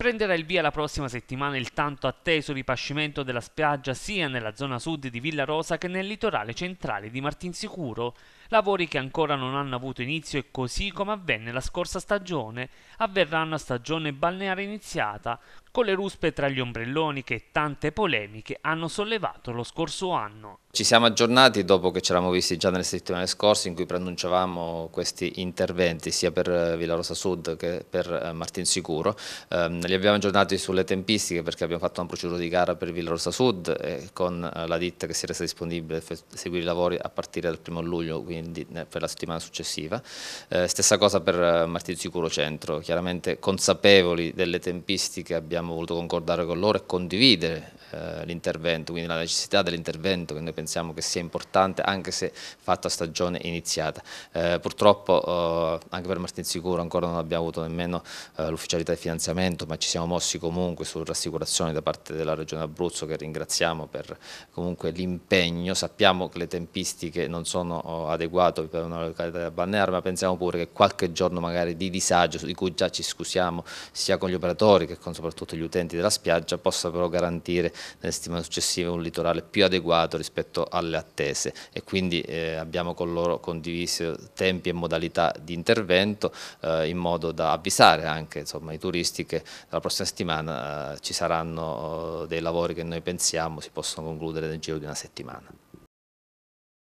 Prenderà il via la prossima settimana il tanto atteso ripascimento della spiaggia sia nella zona sud di Villa Rosa che nel litorale centrale di Martinsicuro, lavori che ancora non hanno avuto inizio e così come avvenne la scorsa stagione, avverranno a stagione balneare iniziata, con le ruspe tra gli ombrelloni che tante polemiche hanno sollevato lo scorso anno. Ci siamo aggiornati dopo che ci eravamo visti già nelle settimane scorse in cui preannunciavamo questi interventi sia per eh, Villa Rosa Sud che per eh, Martinsicuro. Ehm, li abbiamo aggiornati sulle tempistiche perché abbiamo fatto una procedura di gara per Villa Rosa Sud con eh, la ditta che si è resa disponibile per seguire i lavori a partire dal primo luglio, quindi per la settimana successiva. stessa cosa per Martinsicuro Centro, chiaramente consapevoli delle tempistiche abbiamo abbiamo voluto concordare con loro e condividere eh, l'intervento, quindi la necessità dell'intervento che noi pensiamo che sia importante anche se fatta stagione iniziata. Eh, purtroppo eh, anche per Martin Sicuro ancora non abbiamo avuto nemmeno eh, l'ufficialità di finanziamento ma ci siamo mossi comunque su rassicurazioni da parte della Regione Abruzzo che ringraziamo per comunque l'impegno, sappiamo che le tempistiche non sono oh, adeguate per una località di balneare ma pensiamo pure che qualche giorno magari di disagio di cui già ci scusiamo sia con gli operatori che con soprattutto soprattutto gli utenti della spiaggia, possa però garantire nelle settimane successive un litorale più adeguato rispetto alle attese e quindi eh, abbiamo con loro condiviso tempi e modalità di intervento eh, in modo da avvisare anche insomma, i turisti che la prossima settimana eh, ci saranno oh, dei lavori che noi pensiamo si possono concludere nel giro di una settimana.